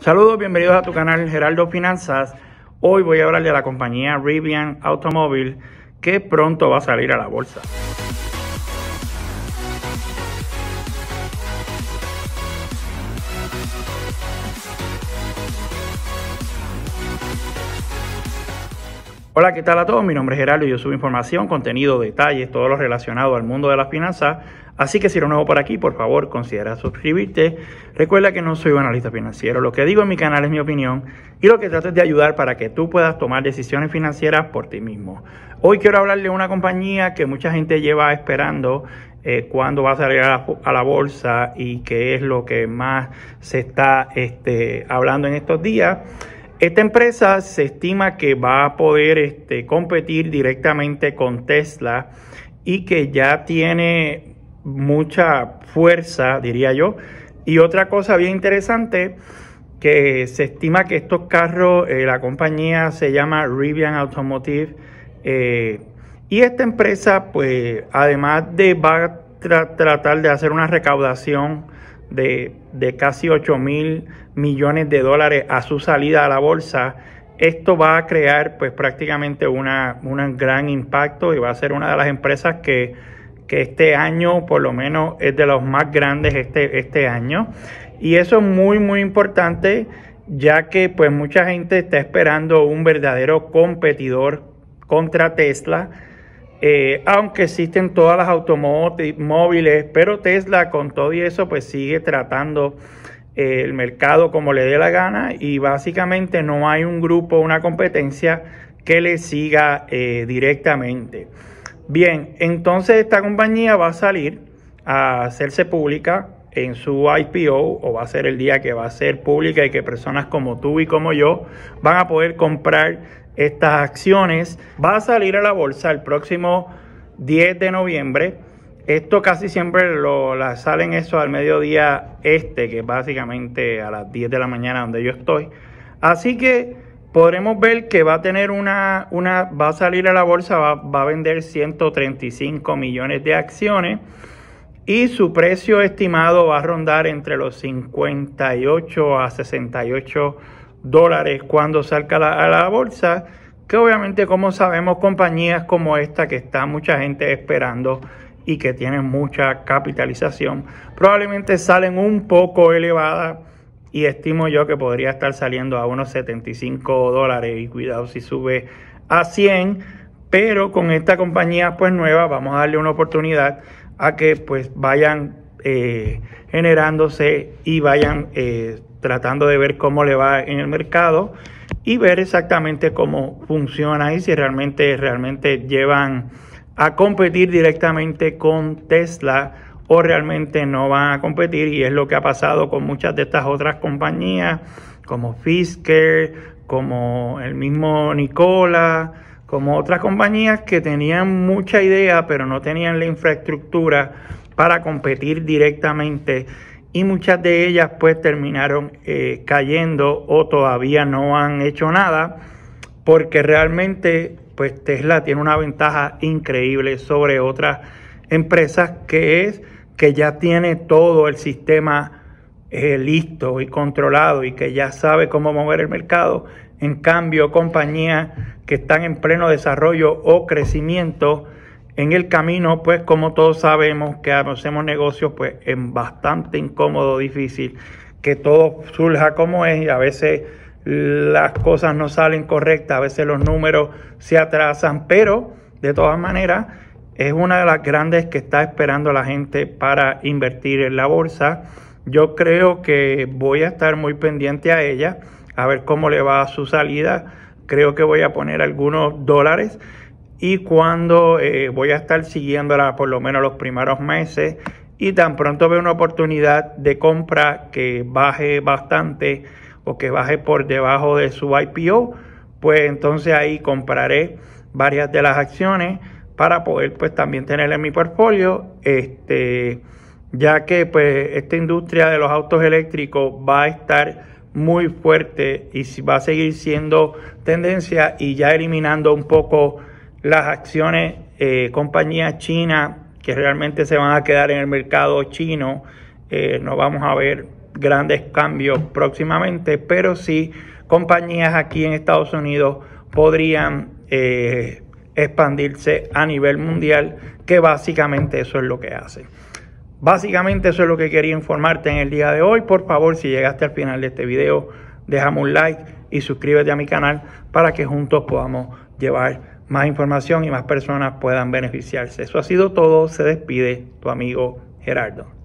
Saludos, bienvenidos a tu canal Geraldo Finanzas. Hoy voy a hablar de la compañía Rivian Automobile que pronto va a salir a la bolsa. Hola, ¿qué tal a todos? Mi nombre es Gerardo y yo subo información, contenido, detalles, todo lo relacionado al mundo de las finanzas. Así que si eres nuevo por aquí, por favor, considera suscribirte. Recuerda que no soy un analista financiero. Lo que digo en mi canal es mi opinión y lo que trato es de ayudar para que tú puedas tomar decisiones financieras por ti mismo. Hoy quiero hablarle de una compañía que mucha gente lleva esperando eh, cuando va a salir a la, bolsa y que es lo que más se está este, hablando en estos días. Esta empresa se estima que va a poder este, competir directamente con Tesla y que ya tiene mucha fuerza, diría yo. Y otra cosa bien interesante, que se estima que estos carros, eh, la compañía se llama Rivian Automotive, eh, y esta empresa, pues, además de va a tratar de hacer una recaudación de de casi 8 mil millones de dólares a su salida a la bolsa, esto va a crear pues prácticamente un gran impacto y va a ser una de las empresas que, este año por lo menos es de los más grandes este, este año. Y eso es muy muy importante ya que pues mucha gente está esperando un verdadero competidor contra Tesla eh, aunque existen todas las automóviles, pero Tesla con todo y eso pues sigue tratando eh, el mercado como le dé la gana y básicamente no hay un grupo, una competencia que le siga eh, directamente. Bien, entonces esta compañía va a salir a hacerse pública en su IPO o va a ser el día que va a ser pública y que personas como tú y como yo van a poder comprar estas acciones. Va a salir a la bolsa el próximo 10 de noviembre. Esto casi siempre la salen eso al mediodía este, que es básicamente a las 10 de la mañana donde yo estoy. Así que podremos ver que va a tener una, una va a salir a la bolsa, va, va a vender 135 millones de acciones y su precio estimado va a rondar entre los 58 a 68 dólares cuando salga a la bolsa, que obviamente como sabemos compañías como esta que está mucha gente esperando y que tienen mucha capitalización, probablemente salen un poco elevada y estimo yo que podría estar saliendo a unos 75 dólares y cuidado si sube a 100, pero con esta compañía pues nueva vamos a darle una oportunidad a que pues vayan eh, generándose y vayan eh, tratando de ver cómo le va en el mercado y ver exactamente cómo funciona y si realmente, realmente llevan a competir directamente con Tesla o realmente no van a competir y es lo que ha pasado con muchas de estas otras compañías como Fisker, como el mismo Nicola, como otras compañías que tenían mucha idea pero no tenían la infraestructura para competir directamente y muchas de ellas pues terminaron eh, cayendo o todavía no han hecho nada porque realmente pues Tesla tiene una ventaja increíble sobre otras empresas que es que ya tiene todo el sistema eh, listo y controlado y que ya sabe cómo mover el mercado. En cambio, compañías que están en pleno desarrollo o crecimiento, en el camino, pues como todos sabemos que hacemos negocios, pues es bastante incómodo, difícil, que todo surja como es y a veces las cosas no salen correctas, a veces los números se atrasan, pero de todas maneras es una de las grandes que está esperando la gente para invertir en la bolsa. Yo creo que voy a estar muy pendiente a ella, a ver cómo le va su salida. Creo que voy a poner algunos dólares y cuando eh, voy a estar siguiéndola por lo menos los primeros meses y tan pronto veo una oportunidad de compra que baje bastante o que baje por debajo de su IPO, pues entonces ahí compraré varias de las acciones para poder pues también tener en mi portfolio, este, ya que pues esta industria de los autos eléctricos va a estar muy fuerte y va a seguir siendo tendencia y ya eliminando un poco las acciones, eh, compañías chinas que realmente se van a quedar en el mercado chino, eh, no vamos a ver grandes cambios próximamente, pero sí compañías aquí en Estados Unidos podrían eh, expandirse a nivel mundial, que básicamente eso es lo que hace. Básicamente eso es lo que quería informarte en el día de hoy. Por favor, si llegaste al final de este video, déjame un like y suscríbete a mi canal para que juntos podamos llevar más información y más personas puedan beneficiarse. Eso ha sido todo. Se despide tu amigo Gerardo.